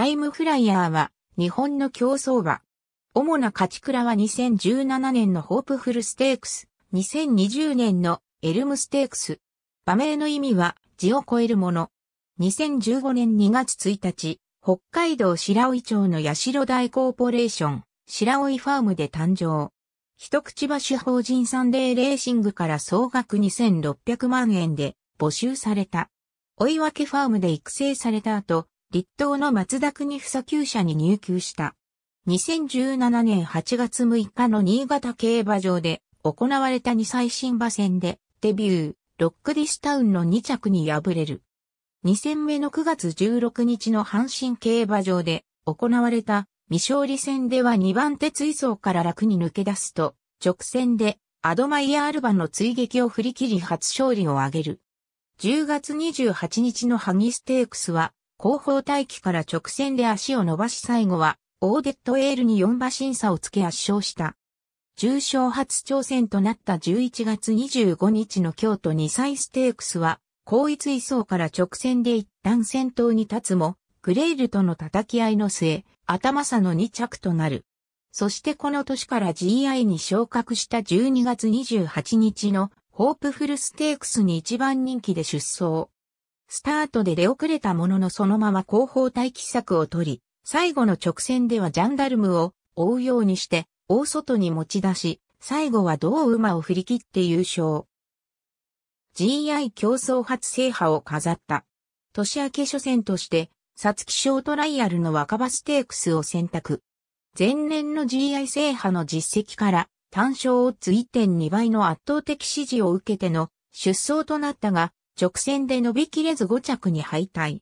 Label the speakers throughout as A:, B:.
A: タイムフライヤーは日本の競走馬。主な勝ち倉は2017年のホープフルステークス、2020年のエルムステークス。馬名の意味は字を超えるもの。2015年2月1日、北海道白老町の八代大コーポレーション、白老ファームで誕生。一口橋法人サンデーレーシングから総額2600万円で募集された。追分ファームで育成された後、立東の松田国佐厩舎に入球した。2017年8月6日の新潟競馬場で行われた2歳新馬戦でデビュー、ロックディスタウンの2着に敗れる。2戦目の9月16日の阪神競馬場で行われた未勝利戦では2番手追走から楽に抜け出すと、直線でアドマイヤールバの追撃を振り切り初勝利を挙げる。10月28日のハギステークスは後方待機から直線で足を伸ばし最後は、オーデットエールに4馬審査をつけ圧勝した。重賞初挑戦となった11月25日の京都2歳ステークスは、後一位相から直線で一旦先頭に立つも、グレイルとの叩き合いの末、頭差の2着となる。そしてこの年から GI に昇格した12月28日のホープフルステークスに一番人気で出走。スタートで出遅れたもののそのまま後方待機策を取り、最後の直線ではジャンダルムを追うようにして、大外に持ち出し、最後は同馬を振り切って優勝。GI 競争初制覇を飾った。年明け初戦として、サツキショートライアルの若葉ステークスを選択。前年の GI 制覇の実績から、単勝オッズ1.2倍の圧倒的支持を受けての出走となったが、直線で伸びきれず5着に敗退。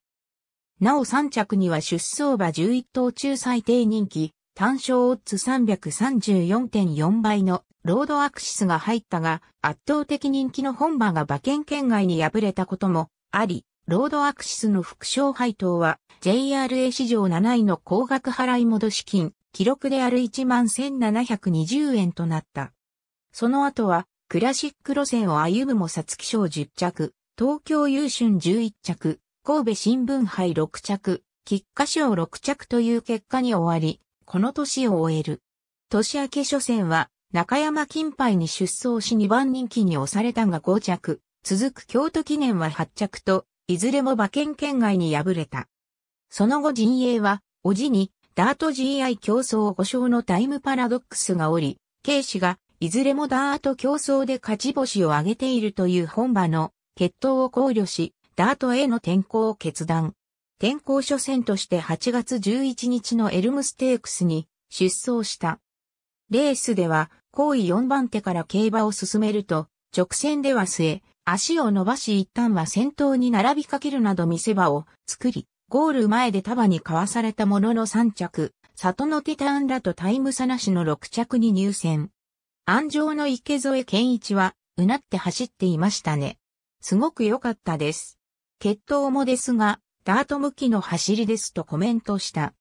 A: なお3着には出走馬11頭中最低人気、単勝オッズ334.4倍のロードアクシスが入ったが、圧倒的人気の本馬が馬券圏外に敗れたこともあり、ロードアクシスの副賞配当は JRA 史上7位の高額払い戻し金、記録である11,720円となった。その後は、クラシック路線を歩むも皐月賞10着、東京優春11着、神戸新聞杯6着、菊花賞6着という結果に終わり、この年を終える。年明け初戦は、中山金杯に出走し2番人気に押されたが5着、続く京都記念は8着と、いずれも馬券圏外に敗れた。その後陣営は、おじに、ダート GI 競争5勝のタイムパラドックスがおり、軽視が、いずれもダート競争で勝ち星を挙げているという本場の決闘を考慮し、ダートへの転向を決断。転向初戦として8月11日のエルムステークスに出走した。レースでは、後位4番手から競馬を進めると、直線では末、足を伸ばし一旦は先頭に並びかけるなど見せ場を作り、ゴール前で束にかわされたものの3着、里のテタンらとタイム差なしの6着に入選。安城の池添健一は、うなって走っていましたね。すごく良かったです。決闘もですが、ダート向きの走りですとコメントした。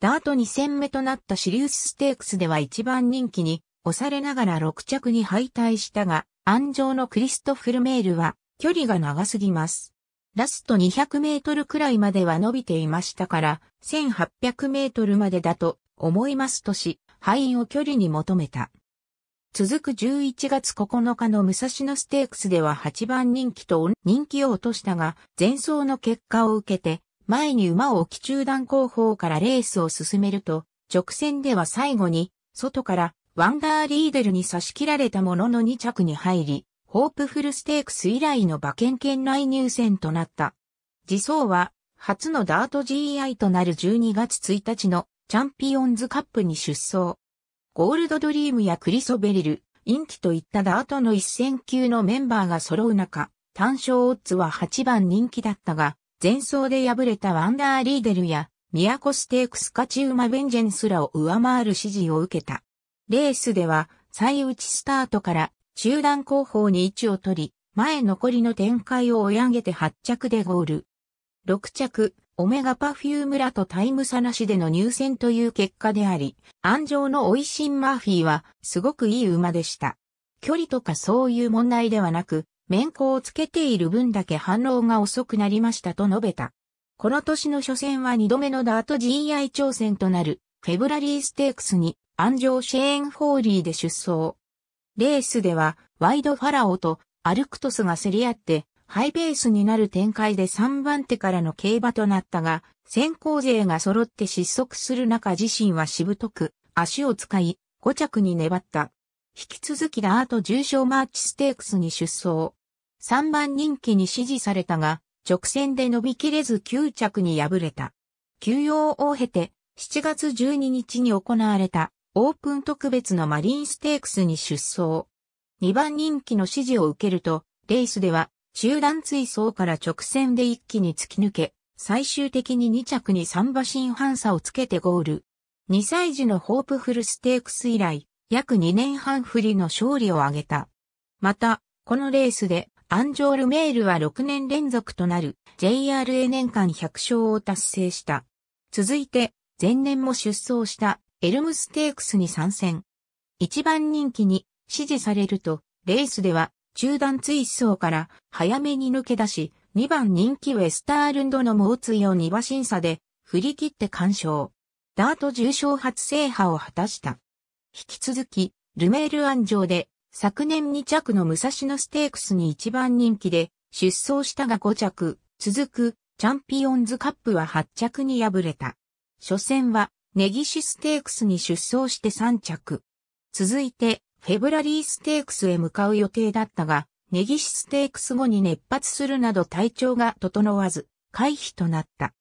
A: ダート2戦目となったシリウスステークスでは一番人気に押されながら6着に敗退したが、安城のクリストフルメールは距離が長すぎます。ラスト200メートルくらいまでは伸びていましたから、1800メートルまでだと思いますとし、敗因を距離に求めた。続く11月9日の武蔵野ステークスでは8番人気と人気を落としたが、前走の結果を受けて、前に馬を置き中段後方からレースを進めると、直線では最後に、外からワンダーリーデルに差し切られたものの2着に入り、ホープフルステークス以来の馬券圏内入選となった。自走は、初のダート GI となる12月1日のチャンピオンズカップに出走。ゴールドドリームやクリソベリル、インキといったダートの一戦級のメンバーが揃う中、単勝オッズは8番人気だったが、前走で敗れたワンダーリーデルや、ヤコステークス勝ウ馬ベンジェンスらを上回る支持を受けた。レースでは、最内スタートから中段後方に位置を取り、前残りの展開を追い上げて8着でゴール。6着、オメガパフュームラとタイム差なしでの入選という結果であり、安城のオイシンマーフィーはすごくいい馬でした。距離とかそういう問題ではなく、面向をつけている分だけ反応が遅くなりましたと述べた。この年の初戦は2度目のダート GI 挑戦となる、フェブラリーステークスに、安城シェーン・ホーリーで出走。レースでは、ワイド・ファラオとアルクトスが競り合って、ハイベースになる展開で3番手からの競馬となったが、先行勢が揃って失速する中自身はしぶとく、足を使い、5着に粘った。引き続きダート重賞マーチステークスに出走。3番人気に支持されたが、直線で伸びきれず9着に敗れた。休養を経て、7月12日に行われたオープン特別のマリンステークスに出走。2番人気の支持を受けると、レースでは集団追走から直線で一気に突き抜け、最終的に2着に3馬身半差をつけてゴール。2歳児のホープフルステークス以来、約2年半振りの勝利を挙げた。また、このレースで、アンジョールメールは6年連続となる JRA 年間100勝を達成した。続いて、前年も出走したエルムステークスに参戦。一番人気に支持されると、レースでは中段追走から早めに抜け出し、2番人気ウェスタールンドの猛追を2馬審査で振り切って完勝。ダート重賞初制覇を果たした。引き続き、ルメール安城で昨年2着の武蔵野ステークスに1番人気で出走したが5着、続くチャンピオンズカップは8着に敗れた。初戦はネギシステークスに出走して3着。続いてフェブラリーステークスへ向かう予定だったが、ネギシステークス後に熱発するなど体調が整わず、回避となった。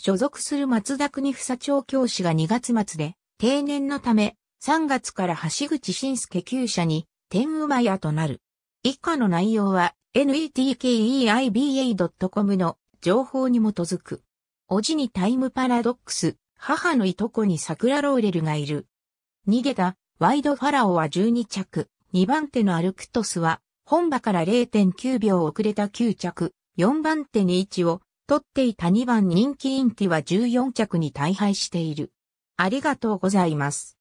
A: 所属する松田国房長教師が2月末で定年のため、3月から橋口新介級者に天馬屋となる。以下の内容は netkeiba.com の情報に基づく。おじにタイムパラドックス、母のいとこに桜ローレルがいる。逃げたワイドファラオは12着、2番手のアルクトスは、本場から0.9秒遅れた9着、4番手に位置を取っていた2番人気インティは14着に大敗している。ありがとうございます。